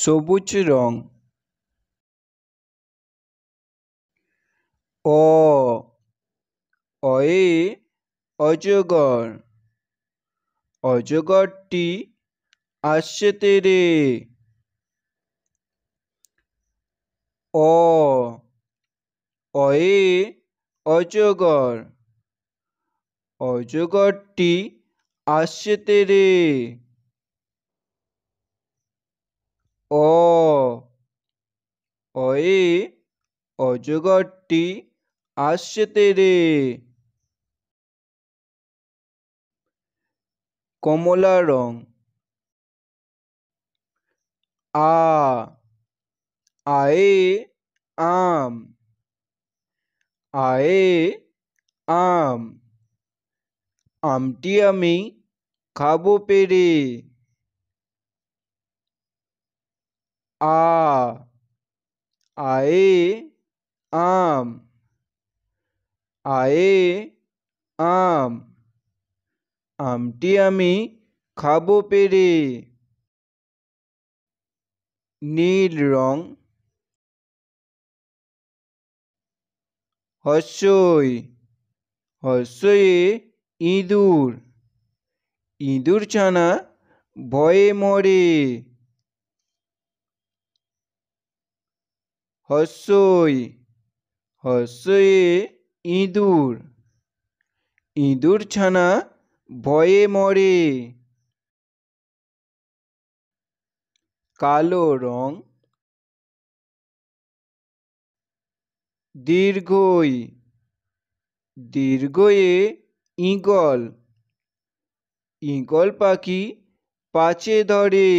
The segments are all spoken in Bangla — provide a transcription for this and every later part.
সবুজ রং অ অয়ে অজগর অজগরটি আসছে তেরে অ অয়ে অজগর অজগরটি আসছে তেরে অ অয়ে অজগরটি আসছে তেরে কমলা রং আ আয়ে আম আয়ে আম আমটি আমি খাবো পেরে আ আয়ে আম আয়ে আম আমটি আমি খাবো পেরে নীল রং হস্যই হস্যয়ে ইঁদুর ইঁদুর ছানা ভয়ে মরে হস্যই হস্যয়ে ইঁদুর ইঁদুর ছানা ভয়ে মরে কালো রং দীর্ঘই দীর্ঘয়ে ইগল ইগল পাখি পাচে ধরে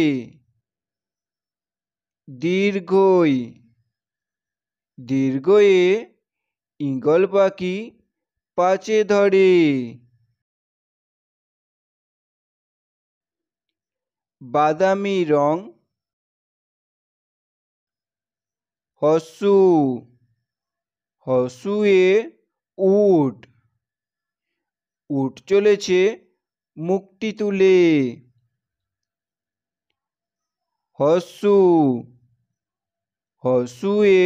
দীর্ঘই দীর্ঘ এ ঈগল পাখি পাচে ধরে বাদামি রং হসু হসুয়ে উট উট চলেছে মুক্তি তুলে হসু হসুয়ে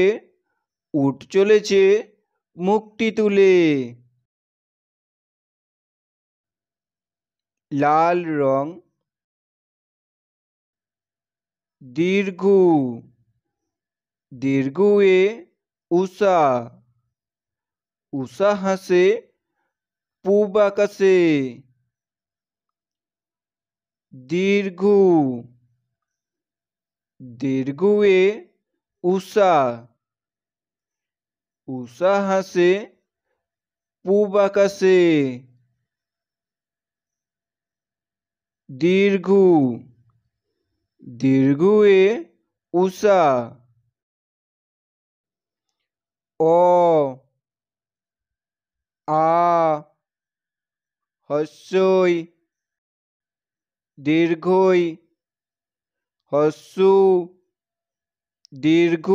উট চলেছে মুখটি তুলে লাল রং দীর্ঘ দীর্ঘ এ উষা উষা হাসে পূব আকাশে দীর্ঘ দীর্ঘ এ উষা উসাহাসে পুবাকাশে দীর্ঘ দীর্ঘ এ উষা অ আ হস্যই দীর্ঘই হস্যু দীর্ঘ